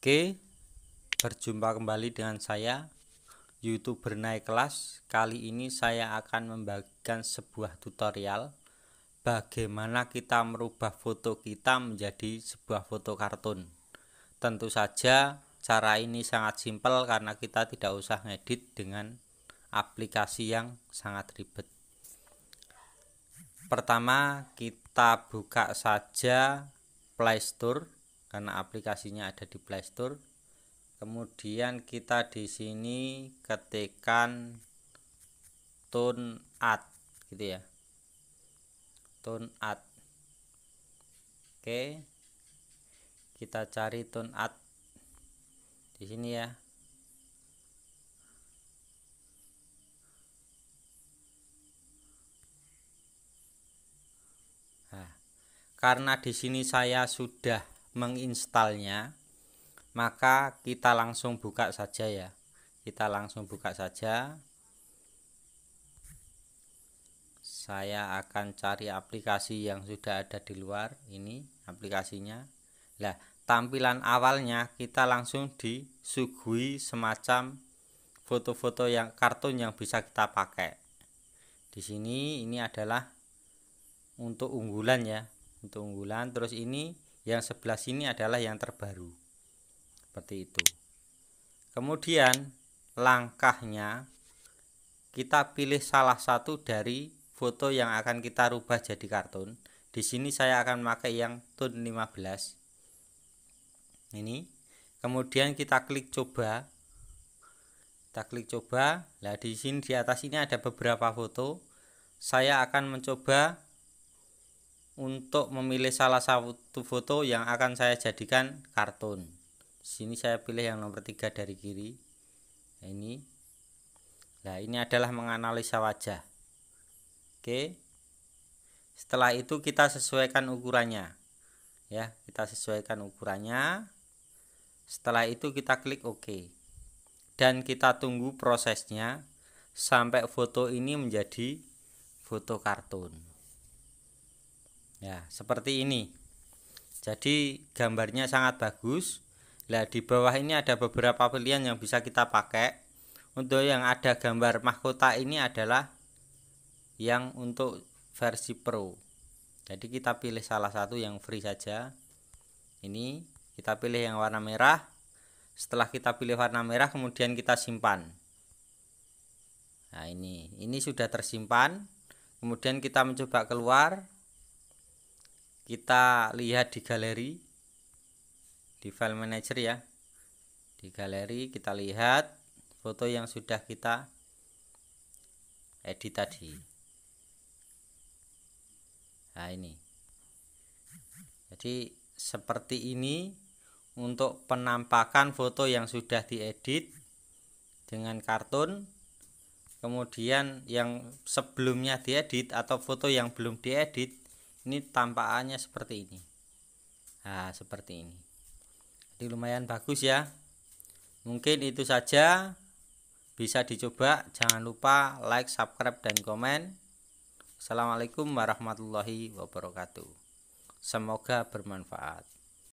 Oke, berjumpa kembali dengan saya, youtuber naik kelas. Kali ini saya akan membagikan sebuah tutorial bagaimana kita merubah foto kita menjadi sebuah foto kartun. Tentu saja cara ini sangat simpel karena kita tidak usah ngedit dengan aplikasi yang sangat ribet. Pertama, kita buka saja Playstore karena aplikasinya ada di Play Store. Kemudian kita di sini ketikkan tone add gitu ya. Tone add. Oke. Kita cari tone add di sini ya. Nah, karena di sini saya sudah menginstalnya maka kita langsung buka saja ya kita langsung buka saja saya akan cari aplikasi yang sudah ada di luar ini aplikasinya lah tampilan awalnya kita langsung disuguhi semacam foto-foto yang kartun yang bisa kita pakai di sini ini adalah untuk unggulan ya untuk unggulan terus ini yang sebelah sini adalah yang terbaru seperti itu kemudian langkahnya kita pilih salah satu dari foto yang akan kita rubah jadi kartun di sini saya akan pakai yang tone 15 ini kemudian kita klik coba kita klik coba nah di sini di atas ini ada beberapa foto saya akan mencoba untuk memilih salah satu foto yang akan saya jadikan kartun. Di sini saya pilih yang nomor 3 dari kiri. Ini. Nah, ini adalah menganalisa wajah. Oke. Setelah itu kita sesuaikan ukurannya. Ya, kita sesuaikan ukurannya. Setelah itu kita klik OK. Dan kita tunggu prosesnya sampai foto ini menjadi foto kartun ya seperti ini jadi gambarnya sangat bagus lah di bawah ini ada beberapa pilihan yang bisa kita pakai untuk yang ada gambar mahkota ini adalah yang untuk versi pro jadi kita pilih salah satu yang free saja ini kita pilih yang warna merah setelah kita pilih warna merah kemudian kita simpan nah ini ini sudah tersimpan kemudian kita mencoba keluar kita lihat di galeri di file manager ya di galeri kita lihat foto yang sudah kita edit tadi nah ini jadi seperti ini untuk penampakan foto yang sudah diedit dengan kartun kemudian yang sebelumnya diedit atau foto yang belum diedit ini tampakannya seperti ini nah seperti ini jadi lumayan bagus ya mungkin itu saja bisa dicoba jangan lupa like subscribe dan komen Assalamualaikum warahmatullahi wabarakatuh semoga bermanfaat